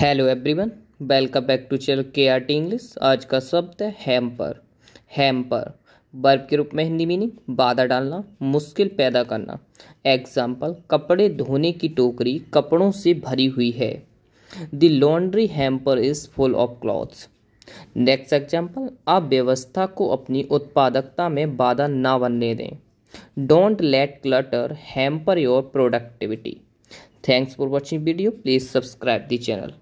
Hello everyone welcome back to channel K R T English आज का शब्द है हैम्पर हैम्पर बर्ब के रूप में हिंदी मीनिंग बाधा डालना मुश्किल पैदा करना एग्जाम्पल कपड़े धोने की टोकरी कपड़ों से भरी हुई है the laundry hamper is full of clothes next example आप व्यवस्था को अपनी उत्पादकता में बाधा ना बनने दें don't let clutter hamper your productivity Thanks for watching video. Please subscribe the channel.